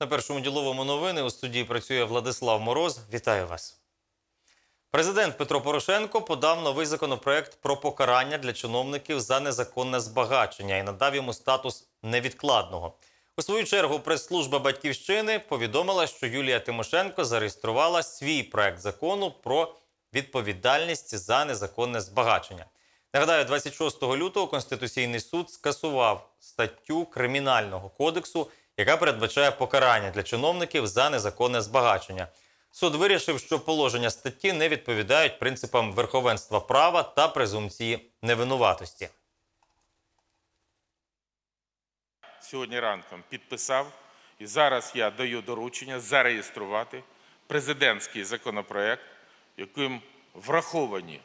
На першому діловому новини у студії працює Владислав Мороз. Вітаю вас. Президент Петро Порошенко подав новий законопроект про покарання для чиновників за незаконне збагачення і надав йому статус невідкладного. У свою чергу, прес-служба батьківщини повідомила, що Юлія Тимошенко зареєструвала свій проект закону про відповідальність за незаконне збагачення. Нагадаю, 26 лютого Конституційний суд скасував статтю Кримінального кодексу яка передбачає покарання для чиновників за незаконне збагачення. Суд вирішив, що положення статті не відповідають принципам верховенства права та презумпції невинуватості. Сьогодні ранком підписав і зараз я даю доручення зареєструвати президентський законопроект, яким враховані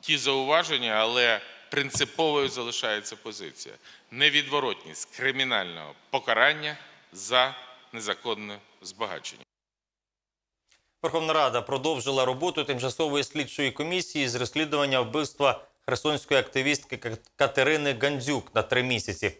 ті зауваження, але принциповою залишається позиція невідворотність кримінального покарання за незаконне збагачення. Верховна Рада продовжила роботу тимчасової слідчої комісії з розслідування вбивства херсонської активістки Катерини Гандзюк на три місяці.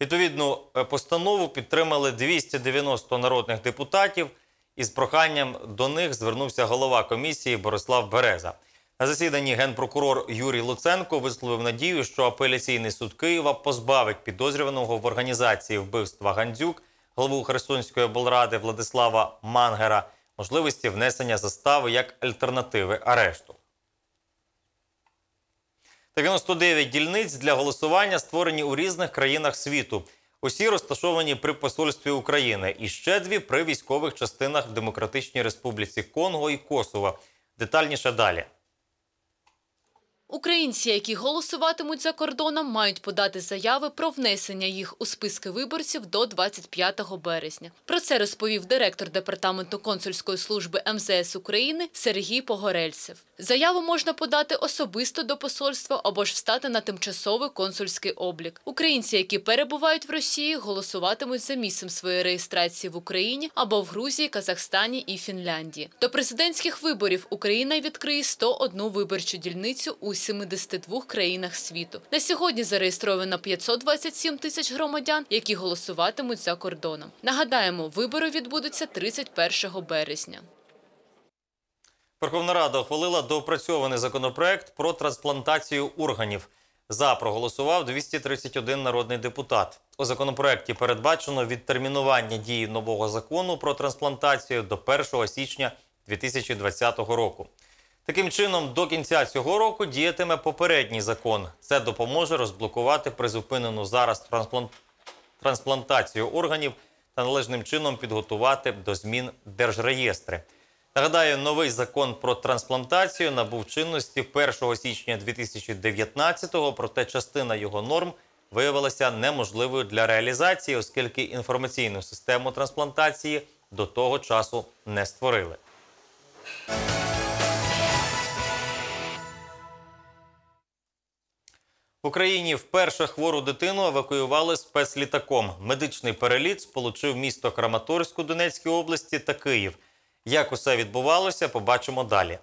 Відповідну е, постанову підтримали 290 народних депутатів. і з проханням до них звернувся голова комісії Борислав Береза. На засіданні генпрокурор Юрій Луценко висловив надію, що апеляційний суд Києва позбавить підозрюваного в організації вбивства Гандзюк, голову Херсонської облради Владислава Мангера, можливості внесення застави як альтернативи арешту. 99 дільниць для голосування створені у різних країнах світу. Усі розташовані при посольстві України і ще дві при військових частинах в Демократичній Республіці Конго і Косово. Детальніше далі. Українці, які голосуватимуть за кордоном, мають подати заяви про внесення їх у списки виборців до 25 березня. Про це розповів директор департаменту консульської служби МЗС України Сергій Погорельцев. Заяву можна подати особисто до посольства або ж встати на тимчасовий консульський облік. Українці, які перебувають в Росії, голосуватимуть за місцем своєї реєстрації в Україні або в Грузії, Казахстані і Фінляндії. До президентських виборів Україна відкриє 101 виборчу дільницю у у 72 країнах світу. На сьогодні зареєстровано 527 тисяч громадян, які голосуватимуть за кордоном. Нагадаємо, вибори відбудуться 31 березня. Верховна Рада ухвалила доопрацьований законопроект про трансплантацію органів. За проголосував 231 народний депутат. У законопроекті передбачено відтермінування дії нового закону про трансплантацію до 1 січня 2020 року. Таким чином, до кінця цього року діятиме попередній закон. Це допоможе розблокувати призупинену зараз трансплантацію органів та належним чином підготувати до змін держреєстри. Нагадаю, новий закон про трансплантацію набув чинності 1 січня 2019-го, проте частина його норм виявилася неможливою для реалізації, оскільки інформаційну систему трансплантації до того часу не створили. В Україні вперше хвору дитину евакуювали спецлітаком. Медичний переліт сполучив місто Краматорську Донецької області та Київ. Як усе відбувалося, побачимо далі.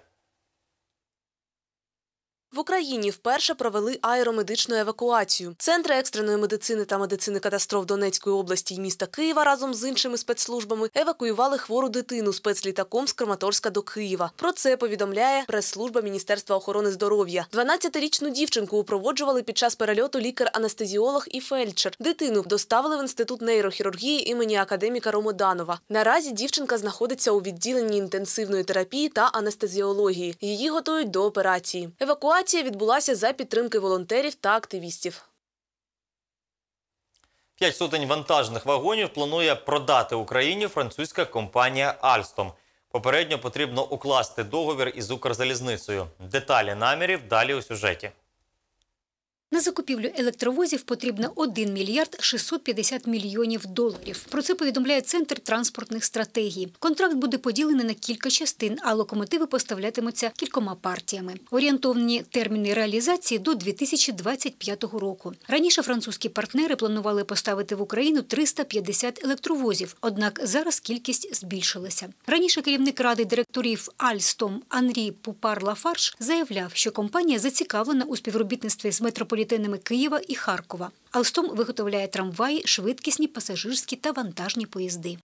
В Україні вперше провели аеромедичну евакуацію. Центри екстреної медицини та медицини катастроф Донецької області і міста Києва разом з іншими спецслужбами евакуювали хвору дитину спецлітаком з Краматорська до Києва. Про це повідомляє прес-служба Міністерства охорони здоров'я. 12-річну дівчинку упроводжували під час перельоту лікар-анестезіолог і фельдшер. Дитину доставили в інститут нейрохірургії імені академіка Ромоданова. Наразі дівчинка знаходиться у відділенні інтенсивної терапії та анестезіології. Її готують до операції. Евакуація Акація відбулася за підтримки волонтерів та активістів. П'ять сотень вантажних вагонів планує продати Україні французька компанія Альстом. Попередньо потрібно укласти договір із Укрзалізницею. Деталі намірів далі у сюжеті закупівлю електровозів потрібно 1 мільярд 650 мільйонів доларів. Про це повідомляє центр транспортних стратегій. Контракт буде поділений на кілька частин, а локомотиви поставлятимуться кількома партіями. Орієнтовні терміни реалізації до 2025 року. Раніше французькі партнери планували поставити в Україну 350 електровозів, однак зараз кількість збільшилася. Раніше керівник ради директорів Альстом Анрі Пупар Лафарш заявляв, що компанія зацікавлена у співробітництві з метрополітеном метрополітенами Києва і Харкова. Алстом виготовляє трамваї, швидкісні пасажирські та вантажні поїзди.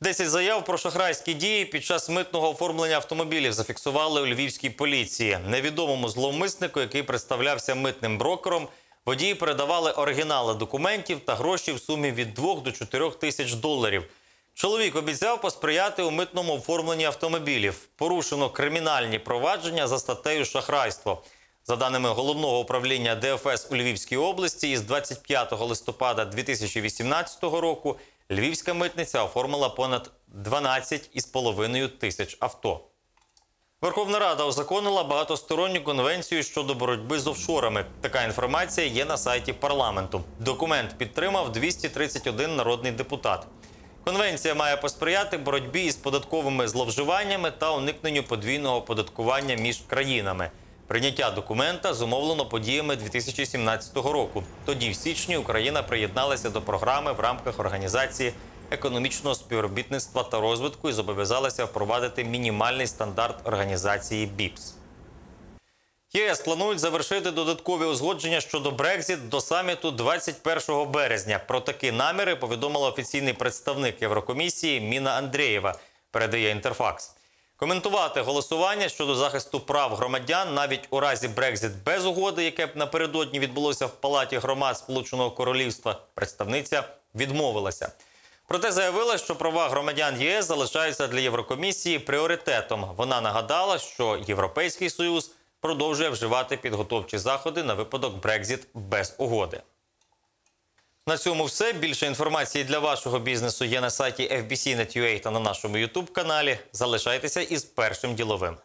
Десять заяв про шахрайські дії під час митного оформлення автомобілів зафіксували у львівській поліції. Невідомому зловмиснику, який представлявся митним брокером, водії передавали оригінали документів та гроші в сумі від 2 до 4 тисяч доларів. Чоловік обіцяв посприяти у митному оформленні автомобілів. Порушено кримінальні провадження за статтею шахрайство. За даними головного управління ДФС у Львівській області, із 25 листопада 2018 року Львівська митниця оформила понад 12,5 тисяч авто. Верховна Рада узаконила багатосторонню конвенцію щодо боротьби з офшорами. Така інформація є на сайті парламенту. Документ підтримав 231 народний депутат. Конвенція має посприяти боротьбі із податковими зловживаннями та уникненню подвійного оподаткування між країнами. Прийняття документа зумовлено подіями 2017 року. Тоді, в січні, Україна приєдналася до програми в рамках організації економічного співробітництва та розвитку і зобов'язалася впровадити мінімальний стандарт організації БІПС. ЄС планують завершити додаткові узгодження щодо Брекзіт до саміту 21 березня. Про такі наміри повідомила офіційний представник Єврокомісії Міна Андрієва. Передає інтерфакс. Коментувати голосування щодо захисту прав громадян навіть у разі Брекзит без угоди, яке б напередодні відбулося в Палаті громад Сполученого Королівства, представниця відмовилася. Проте заявила, що права громадян ЄС залишаються для Єврокомісії пріоритетом. Вона нагадала, що Європейський союз продовжує вживати підготовчі заходи на випадок Брекзит без угоди. На цьому все більше інформації для вашого бізнесу є на сайті FBC.net.ua та на нашому youtube каналі Залишайтеся із першим діловим.